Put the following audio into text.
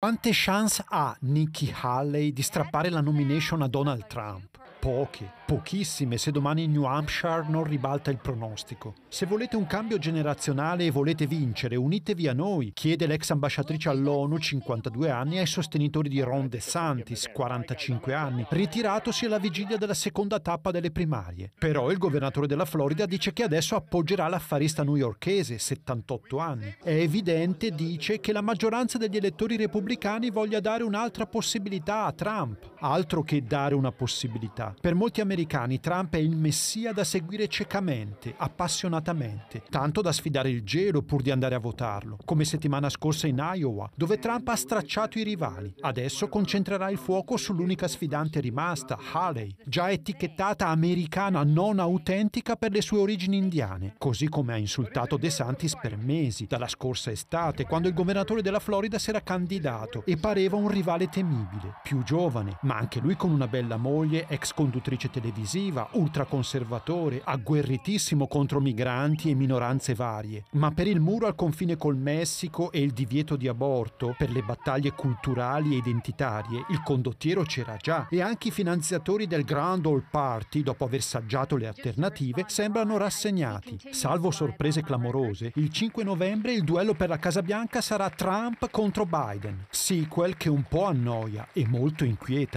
Quante chance ha Nikki Haley di strappare la nomination a Donald Trump? poche, pochissime se domani New Hampshire non ribalta il pronostico. Se volete un cambio generazionale e volete vincere, unitevi a noi, chiede l'ex ambasciatrice all'ONU, 52 anni, ai sostenitori di Ron DeSantis, 45 anni, ritiratosi alla vigilia della seconda tappa delle primarie. Però il governatore della Florida dice che adesso appoggerà l'affarista newyorkese, 78 anni. È evidente, dice, che la maggioranza degli elettori repubblicani voglia dare un'altra possibilità a Trump altro che dare una possibilità. Per molti americani Trump è il messia da seguire ciecamente, appassionatamente, tanto da sfidare il gelo pur di andare a votarlo, come settimana scorsa in Iowa, dove Trump ha stracciato i rivali. Adesso concentrerà il fuoco sull'unica sfidante rimasta, Haley, già etichettata americana non autentica per le sue origini indiane, così come ha insultato De Santis per mesi, dalla scorsa estate, quando il governatore della Florida si era candidato e pareva un rivale temibile, più giovane, ma anche lui con una bella moglie, ex conduttrice televisiva, ultraconservatore, agguerritissimo contro migranti e minoranze varie. Ma per il muro al confine col Messico e il divieto di aborto, per le battaglie culturali e identitarie, il condottiero c'era già e anche i finanziatori del Grand Old Party, dopo aver saggiato le alternative, sembrano rassegnati. Salvo sorprese clamorose, il 5 novembre il duello per la Casa Bianca sarà Trump contro Biden, sequel che un po' annoia e molto inquieta